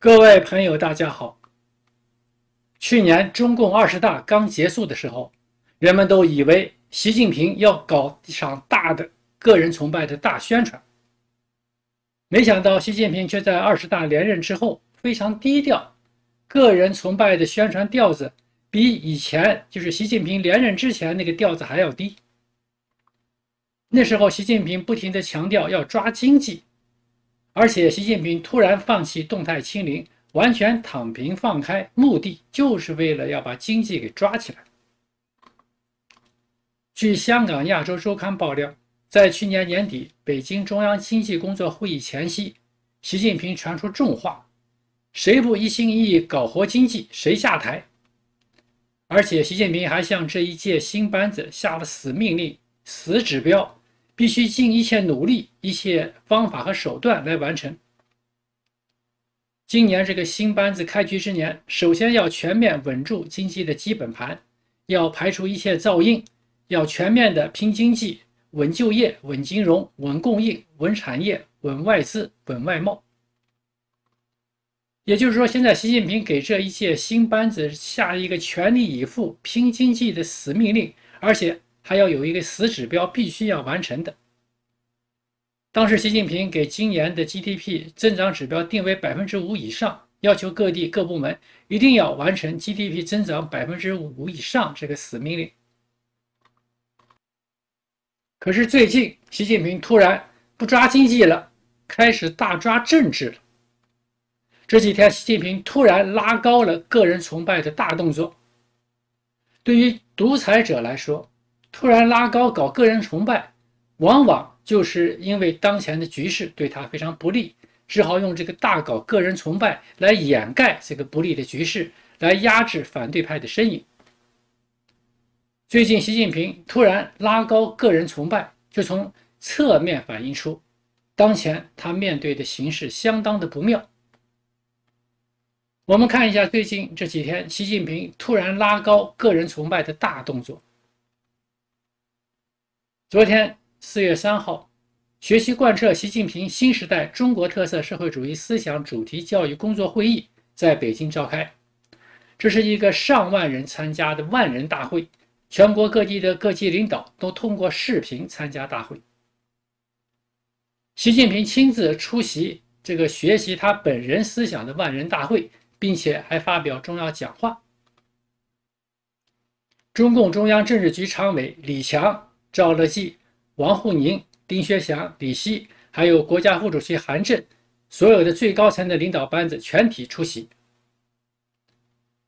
各位朋友，大家好。去年中共二十大刚结束的时候，人们都以为习近平要搞一场大的个人崇拜的大宣传，没想到习近平却在二十大连任之后非常低调，个人崇拜的宣传调子比以前就是习近平连任之前那个调子还要低。那时候，习近平不停的强调要抓经济。而且，习近平突然放弃动态清零，完全躺平放开，目的就是为了要把经济给抓起来。据香港《亚洲周刊》爆料，在去年年底北京中央经济工作会议前夕，习近平传出重话：“谁不一心一意搞活经济，谁下台。”而且，习近平还向这一届新班子下了死命令、死指标。必须尽一切努力、一些方法和手段来完成。今年这个新班子开局之年，首先要全面稳住经济的基本盘，要排除一切噪音，要全面的拼经济、稳就业、稳金融、稳供应、稳产业、稳外资、稳外贸。也就是说，现在习近平给这一届新班子下了一个全力以赴拼经济的死命令，而且。还要有一个死指标，必须要完成的。当时习近平给今年的 GDP 增长指标定为百分之五以上，要求各地各部门一定要完成 GDP 增长百分之五以上这个死命令。可是最近，习近平突然不抓经济了，开始大抓政治了。这几天，习近平突然拉高了个人崇拜的大动作。对于独裁者来说，突然拉高搞个人崇拜，往往就是因为当前的局势对他非常不利，只好用这个大搞个人崇拜来掩盖这个不利的局势，来压制反对派的身影。最近，习近平突然拉高个人崇拜，就从侧面反映出当前他面对的形势相当的不妙。我们看一下最近这几天，习近平突然拉高个人崇拜的大动作。昨天四月三号，学习贯彻习近平新时代中国特色社会主义思想主题教育工作会议在北京召开。这是一个上万人参加的万人大会，全国各地的各级领导都通过视频参加大会。习近平亲自出席这个学习他本人思想的万人大会，并且还发表重要讲话。中共中央政治局常委李强。赵乐际、王沪宁、丁薛祥、李希，还有国家副主席韩正，所有的最高层的领导班子全体出席。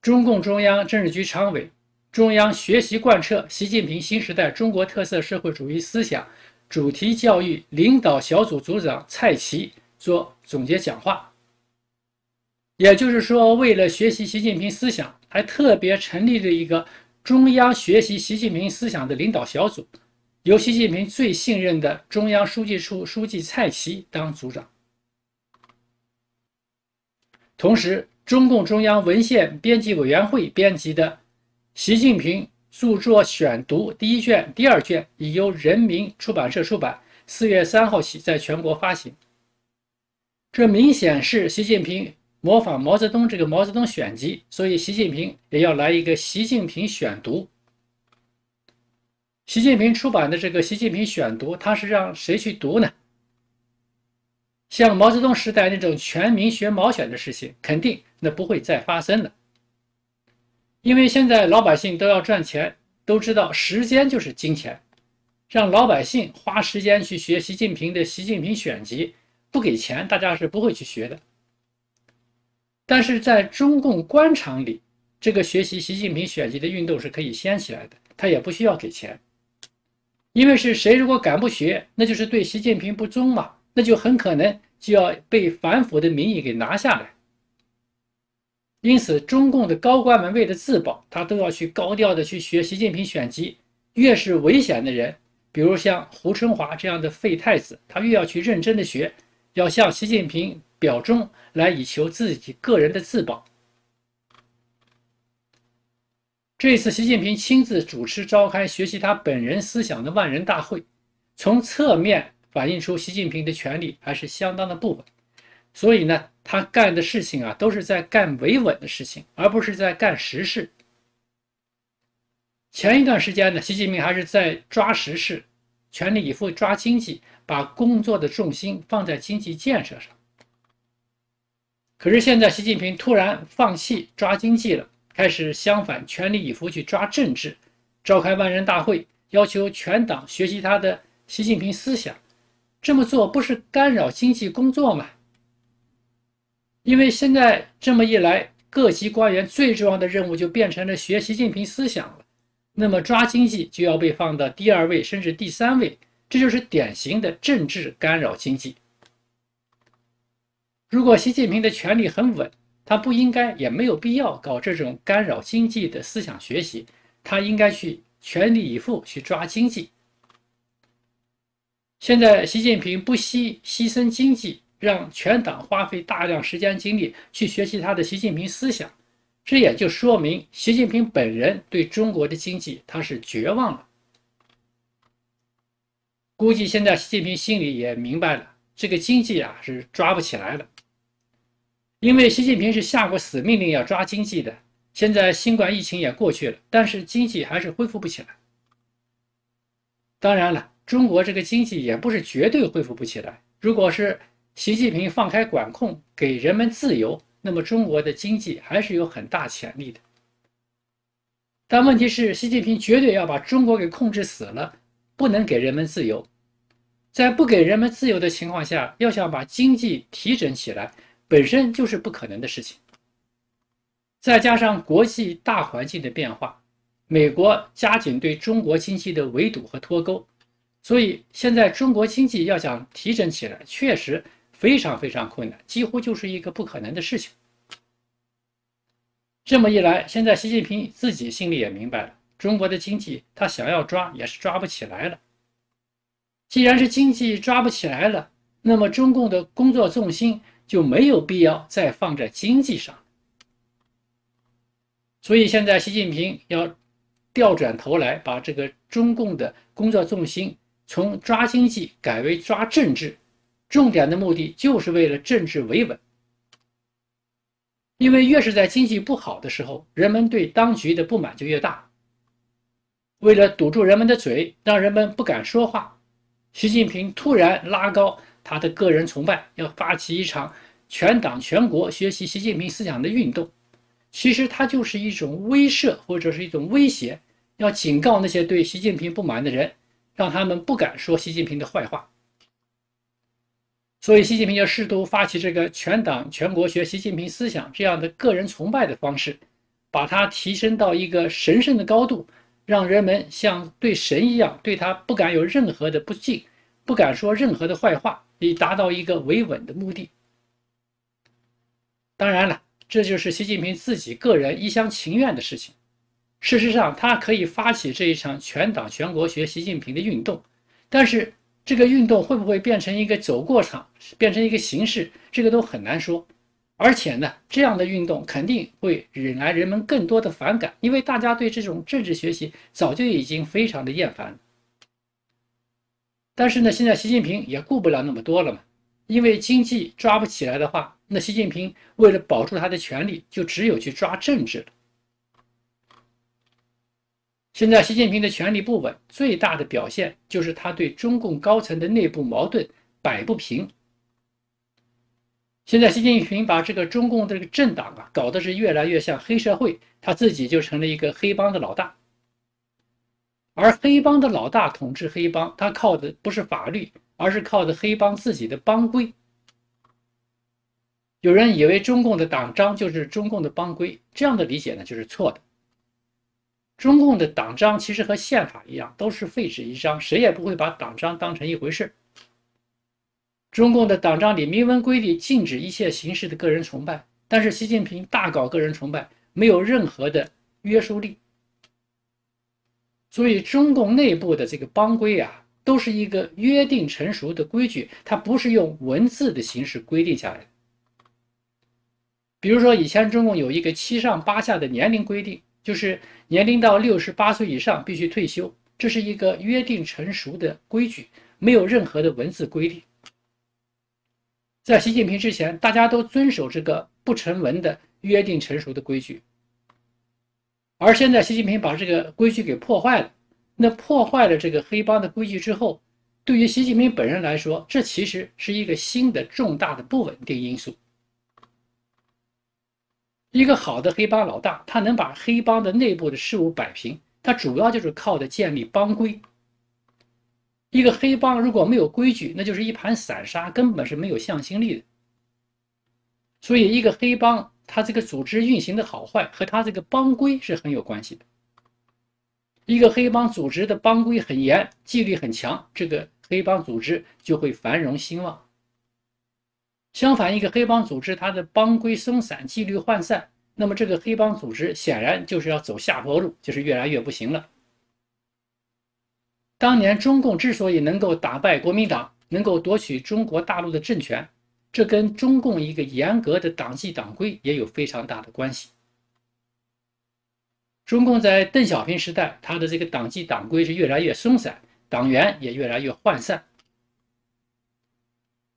中共中央政治局常委、中央学习贯彻习近平新时代中国特色社会主义思想主题教育领导小组组长蔡奇做总结讲话。也就是说，为了学习习近平思想，还特别成立了一个中央学习习近平思想的领导小组。由习近平最信任的中央书记处书记蔡奇当组长。同时，中共中央文献编辑委员会编辑的《习近平著作选读》第一卷、第二卷已由人民出版社出版，四月三号起在全国发行。这明显是习近平模仿毛泽东这个《毛泽东选集》，所以习近平也要来一个《习近平选读》。习近平出版的这个《习近平选读》，他是让谁去读呢？像毛泽东时代那种全民学毛选的事情，肯定那不会再发生了。因为现在老百姓都要赚钱，都知道时间就是金钱，让老百姓花时间去学习近平的《习近平选集》，不给钱，大家是不会去学的。但是在中共官场里，这个学习习近平选集的运动是可以掀起来的，他也不需要给钱。因为是谁如果敢不学，那就是对习近平不忠嘛，那就很可能就要被反腐的名义给拿下来。因此，中共的高官们为了自保，他都要去高调的去学习近平选集。越是危险的人，比如像胡春华这样的废太子，他越要去认真的学，要向习近平表忠，来以求自己个人的自保。这次习近平亲自主持召开学习他本人思想的万人大会，从侧面反映出习近平的权力还是相当的不稳。所以呢，他干的事情啊，都是在干维稳的事情，而不是在干实事。前一段时间呢，习近平还是在抓实事，全力以赴抓经济，把工作的重心放在经济建设上。可是现在，习近平突然放弃抓经济了。开始相反，全力以赴去抓政治，召开万人大会，要求全党学习他的习近平思想。这么做不是干扰经济工作吗？因为现在这么一来，各级官员最重要的任务就变成了学习近平思想了，那么抓经济就要被放到第二位，甚至第三位。这就是典型的政治干扰经济。如果习近平的权力很稳，他不应该，也没有必要搞这种干扰经济的思想学习，他应该去全力以赴去抓经济。现在，习近平不惜牺牲经济，让全党花费大量时间精力去学习他的习近平思想，这也就说明习近平本人对中国的经济他是绝望了。估计现在习近平心里也明白了，这个经济啊是抓不起来了。因为习近平是下过死命令要抓经济的，现在新冠疫情也过去了，但是经济还是恢复不起来。当然了，中国这个经济也不是绝对恢复不起来。如果是习近平放开管控，给人们自由，那么中国的经济还是有很大潜力的。但问题是，习近平绝对要把中国给控制死了，不能给人们自由。在不给人们自由的情况下，要想把经济提振起来。本身就是不可能的事情，再加上国际大环境的变化，美国加紧对中国经济的围堵和脱钩，所以现在中国经济要想提振起来，确实非常非常困难，几乎就是一个不可能的事情。这么一来，现在习近平自己心里也明白了，中国的经济他想要抓也是抓不起来了。既然是经济抓不起来了，那么中共的工作重心。就没有必要再放在经济上，所以现在习近平要调转头来，把这个中共的工作重心从抓经济改为抓政治，重点的目的就是为了政治维稳。因为越是在经济不好的时候，人们对当局的不满就越大。为了堵住人们的嘴，让人们不敢说话，习近平突然拉高他的个人崇拜，要发起一场。全党全国学习习近平思想的运动，其实它就是一种威慑或者是一种威胁，要警告那些对习近平不满的人，让他们不敢说习近平的坏话。所以，习近平就试图发起这个全党全国学习近平思想这样的个人崇拜的方式，把它提升到一个神圣的高度，让人们像对神一样对他不敢有任何的不敬，不敢说任何的坏话，以达到一个维稳的目的。当然了，这就是习近平自己个人一厢情愿的事情。事实上，他可以发起这一场全党全国学习近平的运动，但是这个运动会不会变成一个走过场，变成一个形式，这个都很难说。而且呢，这样的运动肯定会引来人们更多的反感，因为大家对这种政治学习早就已经非常的厌烦。但是呢，现在习近平也顾不了那么多了嘛，因为经济抓不起来的话。那习近平为了保住他的权利，就只有去抓政治了。现在习近平的权力不稳，最大的表现就是他对中共高层的内部矛盾摆不平。现在习近平把这个中共这个政党啊，搞得是越来越像黑社会，他自己就成了一个黑帮的老大。而黑帮的老大统治黑帮，他靠的不是法律，而是靠的黑帮自己的帮规。有人以为中共的党章就是中共的帮规，这样的理解呢就是错的。中共的党章其实和宪法一样，都是废纸一张，谁也不会把党章当成一回事。中共的党章里明文规定禁止一切形式的个人崇拜，但是习近平大搞个人崇拜，没有任何的约束力。所以，中共内部的这个帮规啊，都是一个约定成熟的规矩，它不是用文字的形式规定下来的。比如说，以前中共有一个七上八下的年龄规定，就是年龄到六十八岁以上必须退休，这是一个约定成熟的规矩，没有任何的文字规定。在习近平之前，大家都遵守这个不成文的约定成熟的规矩，而现在习近平把这个规矩给破坏了。那破坏了这个黑帮的规矩之后，对于习近平本人来说，这其实是一个新的重大的不稳定因素。一个好的黑帮老大，他能把黑帮的内部的事务摆平，他主要就是靠的建立帮规。一个黑帮如果没有规矩，那就是一盘散沙，根本是没有向心力的。所以，一个黑帮他这个组织运行的好坏和他这个帮规是很有关系的。一个黑帮组织的帮规很严，纪律很强，这个黑帮组织就会繁荣兴旺。相反，一个黑帮组织，它的帮规松散，纪律涣散，那么这个黑帮组织显然就是要走下坡路，就是越来越不行了。当年中共之所以能够打败国民党，能够夺取中国大陆的政权，这跟中共一个严格的党纪党规也有非常大的关系。中共在邓小平时代，他的这个党纪党规是越来越松散，党员也越来越涣散。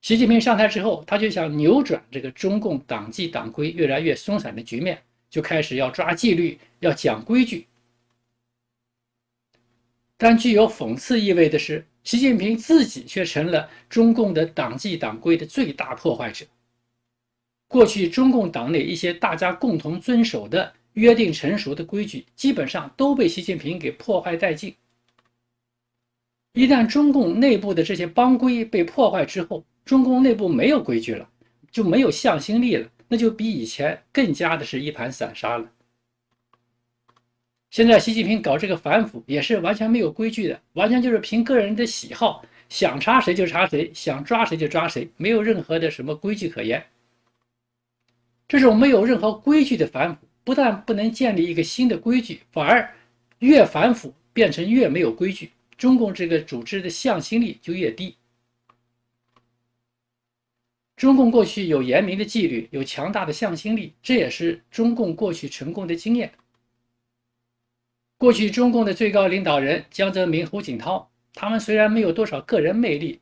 习近平上台之后，他就想扭转这个中共党纪党规越来越松散的局面，就开始要抓纪律，要讲规矩。但具有讽刺意味的是，习近平自己却成了中共的党纪党规的最大破坏者。过去中共党内一些大家共同遵守的约定成熟的规矩，基本上都被习近平给破坏殆尽。一旦中共内部的这些帮规被破坏之后，中共内部没有规矩了，就没有向心力了，那就比以前更加的是一盘散沙了。现在习近平搞这个反腐也是完全没有规矩的，完全就是凭个人的喜好，想查谁就查谁，想抓谁就抓谁，没有任何的什么规矩可言。这种没有任何规矩的反腐，不但不能建立一个新的规矩，反而越反腐变成越没有规矩，中共这个组织的向心力就越低。中共过去有严明的纪律，有强大的向心力，这也是中共过去成功的经验。过去中共的最高领导人江泽民、胡锦涛，他们虽然没有多少个人魅力，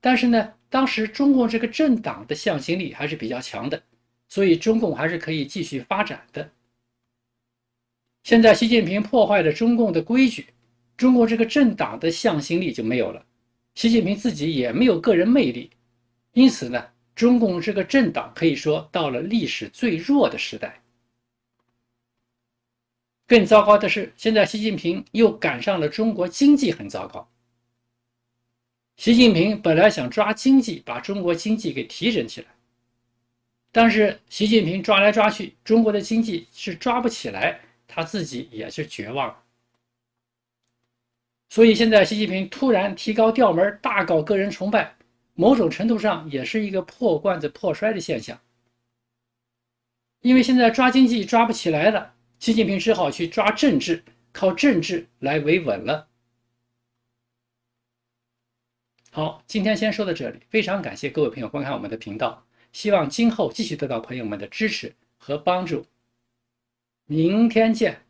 但是呢，当时中共这个政党的向心力还是比较强的，所以中共还是可以继续发展的。现在习近平破坏了中共的规矩，中共这个政党的向心力就没有了，习近平自己也没有个人魅力，因此呢。中共这个政党可以说到了历史最弱的时代。更糟糕的是，现在习近平又赶上了中国经济很糟糕。习近平本来想抓经济，把中国经济给提振起来，但是习近平抓来抓去，中国的经济是抓不起来，他自己也是绝望。所以现在习近平突然提高调门，大搞个人崇拜。某种程度上也是一个破罐子破摔的现象，因为现在抓经济抓不起来了，习近平只好去抓政治，靠政治来维稳了。好，今天先说到这里，非常感谢各位朋友观看我们的频道，希望今后继续得到朋友们的支持和帮助。明天见。